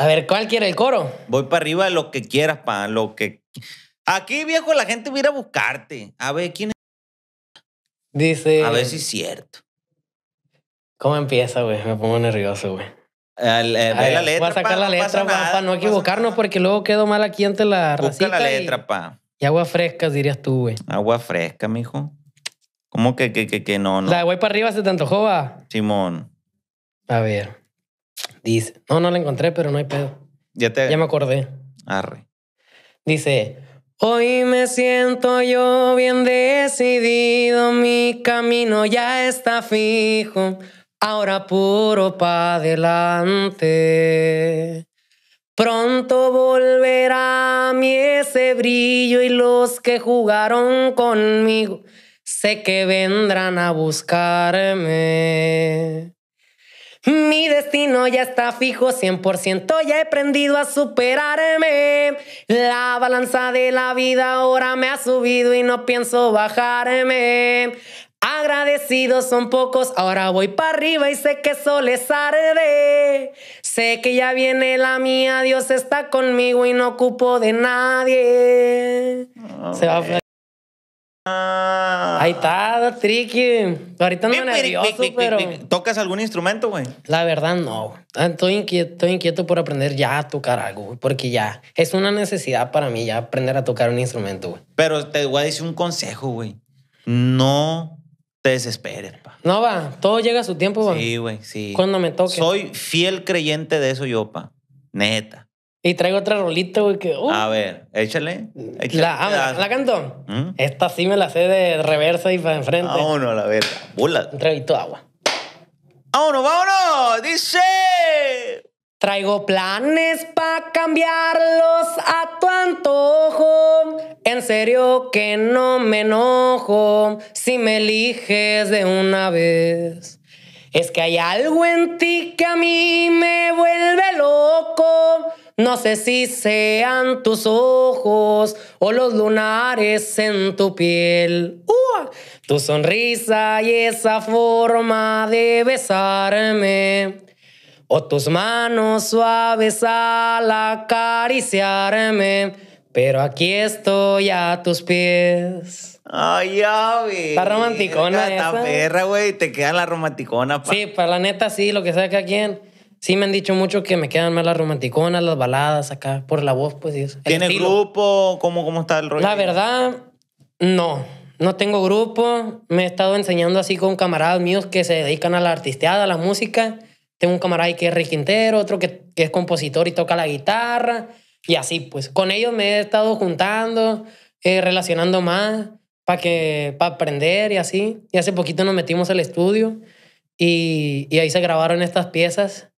A ver, ¿cuál quiere el coro? Voy para arriba de lo que quieras, pa, lo que... Aquí, viejo, la gente viene a buscarte. A ver, ¿quién es? Dice... A ver si es cierto. ¿Cómo empieza, güey? Me pongo nervioso, güey. Eh, ve la letra, voy a sacar la letra, pa, para no equivocarnos, porque luego quedo mal aquí ante la Busca la letra, pa. Y agua fresca, dirías tú, güey. Agua fresca, mijo. ¿Cómo que, que, que, no, no? La voy para arriba, se te antojó, Simón. A ver. Dice, no, no la encontré, pero no hay pedo. Ya te. Ya me acordé. Arre. Dice, hoy me siento yo bien decidido, mi camino ya está fijo, ahora puro pa' adelante. Pronto volverá mi ese brillo y los que jugaron conmigo sé que vendrán a buscarme. Mi destino ya está fijo 100%, ya he aprendido a superarme. La balanza de la vida ahora me ha subido y no pienso bajarme. Agradecidos son pocos, ahora voy para arriba y sé que eso les arde. Sé que ya viene la mía, Dios está conmigo y no ocupo de nadie. Ah. Ahí está, tricky. Ahorita no me nervioso, pero... ¿Tocas algún instrumento, güey? La verdad, no. Ah, estoy inquieto, inquieto por aprender ya a tocar algo, güey. Porque ya es una necesidad para mí ya aprender a tocar un instrumento, güey. Pero te voy a decir un consejo, güey. No te desesperes, pa. No, va. Todo llega a su tiempo, güey. Sí, güey, sí. Cuando me toque. Soy fiel creyente de eso yo, pa. Neta. Y traigo otra rolita, güey, que... Uh. a ver, échale. la, cantó. canto? ¿Mm? Esta sí me la sé de reversa y para enfrente. Ah, vámonos a la verga. Bula. Un traguito de agua. ¡Vámonos, vámonos! Dice... Traigo planes para cambiarlos a tu antojo. En serio que no me enojo si me eliges de una vez. Es que hay algo en ti que a mí no sé si sean tus ojos o los lunares en tu piel. tu sonrisa y esa forma de besarme. O tus manos suaves al acariciarme. Pero aquí estoy a tus pies. Ay, ya, güey. Está romanticona. Está perra, güey. Te queda la romanticona. Pa. Sí, para la neta, sí, lo que sea que a quien. Sí, me han dicho mucho que me quedan más las romanticonas, las baladas acá, por la voz, pues. ¿Tiene grupo? ¿Cómo, ¿Cómo está el rollo? La verdad, no. No tengo grupo. Me he estado enseñando así con camaradas míos que se dedican a la artisteada, a la música. Tengo un camarada que es Rick Quintero, otro que, es compositor y toca la guitarra. Y así, pues. Con ellos me he estado juntando, eh, relacionando más para que para aprender y así. Y hace poquito nos metimos al estudio y, y ahí se grabaron estas piezas